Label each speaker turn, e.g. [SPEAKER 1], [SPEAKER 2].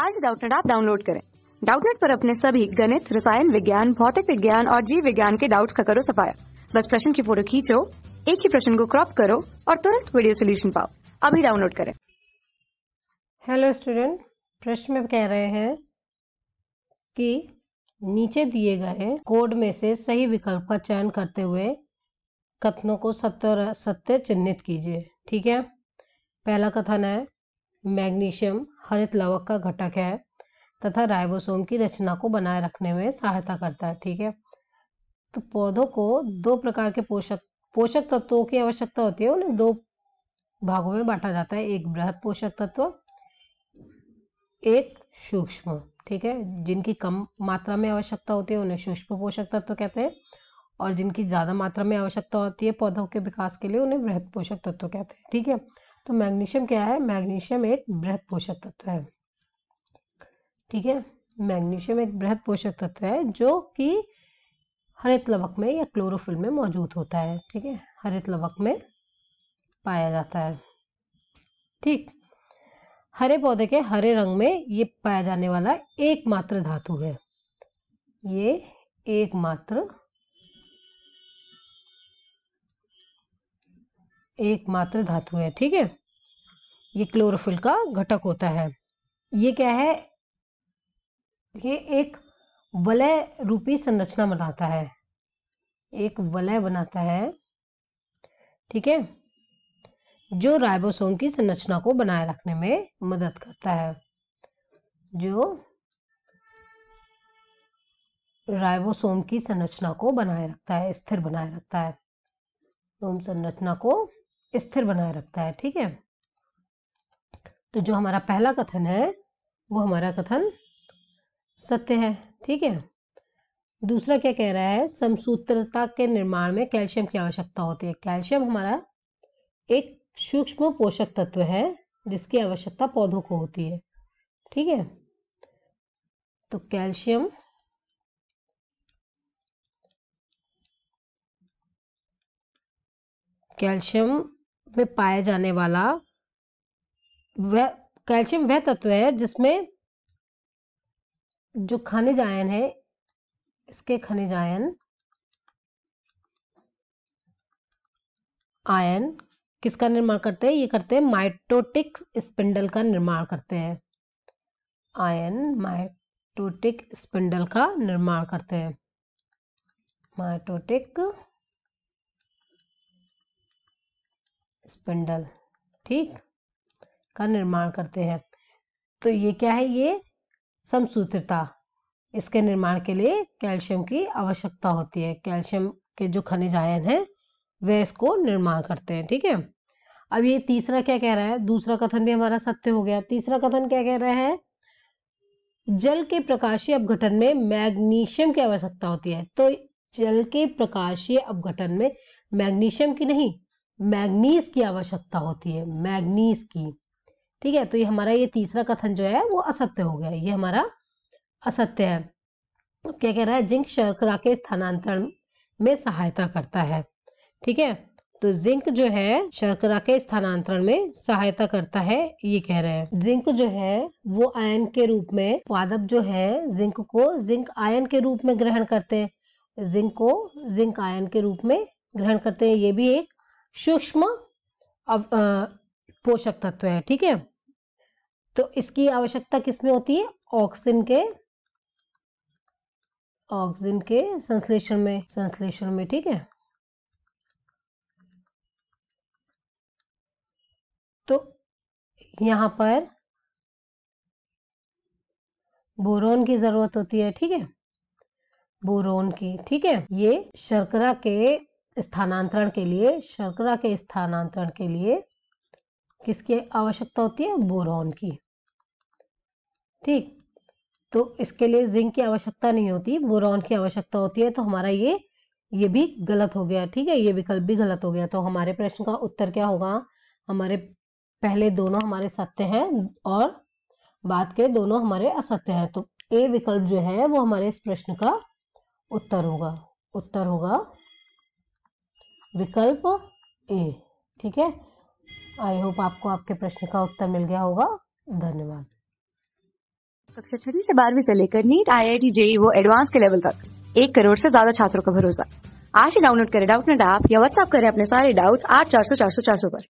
[SPEAKER 1] आज डाउटनेट आप डाउनलोड करें डाउटनेट पर अपने सभी गणित रसायन विज्ञान भौतिक विज्ञान और जीव विज्ञान के डाउट्स का करो सफाया बस प्रश्न की फोटो खींचो एक ही प्रश्न को क्रॉप करो और तुरंत वीडियो सोल्यूशन पाओ अभी डाउनलोड करें हेलो स्टूडेंट प्रश्न में कह रहे हैं कि नीचे दिए गए कोड में से सही विकल्प का चयन करते हुए कथनों को सत्य सत्य चिन्हित कीजिए ठीक है पहला कथन है मैग्नीशियम हरित लवक का घटक है तथा राइबोसोम की रचना को बनाए रखने में सहायता करता है ठीक है तो पौधों को दो प्रकार के पोषक पोषक तत्वों की आवश्यकता होती है उन्हें दो भागों में बांटा जाता है एक बृहद पोषक तत्व एक सूक्ष्म ठीक है जिनकी कम मात्रा में आवश्यकता होती है उन्हें सूक्ष्म पोषक तत्व कहते हैं और जिनकी ज्यादा मात्रा में आवश्यकता होती है पौधों के विकास के लिए उन्हें वृहद पोषक तत्व कहते हैं ठीक है तो मैग्नीशियम क्या है मैग्नीशियम एक बृहद पोषक तत्व है ठीक है मैग्नीशियम एक बृहद पोषक तत्व है जो कि हरित लवक में या क्लोरोफिल में मौजूद होता है ठीक है हरित लवक में पाया जाता है ठीक हरे पौधे के हरे रंग में ये पाया जाने वाला एकमात्र धातु है ये एकमात्र एकमात्र धातु है ठीक है ये क्लोरोफिल का घटक होता है ये क्या है ये एक वलय रूपी संरचना बनाता है एक वलय बनाता है ठीक है जो राइबोसोम की संरचना को बनाए रखने में मदद करता है जो राइबोसोम की संरचना को बनाए रखता है स्थिर बनाए रखता है संरचना को स्थिर बनाए रखता है ठीक है तो जो हमारा पहला कथन है वो हमारा कथन सत्य है ठीक है दूसरा क्या कह रहा है समसूत्रता के निर्माण में कैल्शियम की आवश्यकता होती है कैल्शियम हमारा एक सूक्ष्म पोषक तत्व है जिसकी आवश्यकता पौधों को होती है ठीक है तो कैल्शियम कैल्शियम में पाया जाने वाला वह कैल्शियम वह तत्व है जिसमें जो खनिज आयन है इसके खनिज आयन आयन किसका निर्माण करते हैं ये करते हैं माइटोटिक स्पिंडल का निर्माण करते हैं आयन माइटोटिक स्पिंडल का निर्माण करते हैं माइटोटिक स्पिंडल ठीक का निर्माण करते हैं तो ये क्या है ये समसूत्रता इसके निर्माण के लिए कैल्शियम की आवश्यकता होती है कैल्शियम के जो खनिज आयन है वे इसको निर्माण करते हैं ठीक है अब ये तीसरा क्या कह रहा है दूसरा कथन भी हमारा सत्य हो गया तीसरा कथन क्या कह रहा है जल के प्रकाशीय अपघटन में मैग्नीशियम की आवश्यकता होती है तो जल के प्रकाशीय अपघटन में मैग्नीशियम की नहीं मैग्नीज की आवश्यकता होती है मैग्नीज की ठीक है तो ये हमारा ये तीसरा कथन जो है वो असत्य हो गया ये हमारा असत्य है तो क्या कह रहा है जिंक शर्करा के स्थानांतरण में सहायता करता है ठीक है तो जिंक जो है शर्करा के स्थानांतरण में सहायता करता है ये कह रहे हैं जिंक जो है वो आयन के रूप में पादप जो है जिंक को जिंक आयन के रूप में ग्रहण करते हैं जिंक को जिंक आयन के रूप में ग्रहण करते हैं ये भी एक सूक्ष्म पोषक तत्व है ठीक है तो इसकी आवश्यकता किसमें होती है ऑक्सीजन के ऑक्सीजन के संश्लेषण में संश्लेषण में ठीक है तो यहां पर बोरोन की जरूरत होती है ठीक है बोरोन की ठीक है ये शर्करा के स्थानांतरण के लिए शर्करा के स्थानांतरण के लिए किसकी आवश्यकता होती है बोरॉन की ठीक तो इसके लिए जिंक की आवश्यकता नहीं होती बोरॉन की आवश्यकता होती है तो हमारा ये ये भी गलत हो गया ठीक है ये विकल्प भी गलत हो गया तो हमारे प्रश्न का उत्तर क्या होगा हमारे पहले दोनों हमारे सत्य हैं और बात के दोनों हमारे असत्य हैं तो ए विकल्प जो है वो हमारे इस प्रश्न का उत्तर होगा उत्तर होगा विकल्प ए ठीक है आई होप आपको आपके प्रश्न का उत्तर मिल गया होगा धन्यवाद कक्षा छठी से बारहवीं से लेकर NEET I I T JEE वो एडवांस के लेवल तक एक करोड़ से ज्यादा छात्रों का भरोसा आज ही डाउनलोड करें डाउट नेट ऐप या व्हाट्सएप करें अपने सारे डाउट्स आठ चार सौ चार सौ चार सौ पर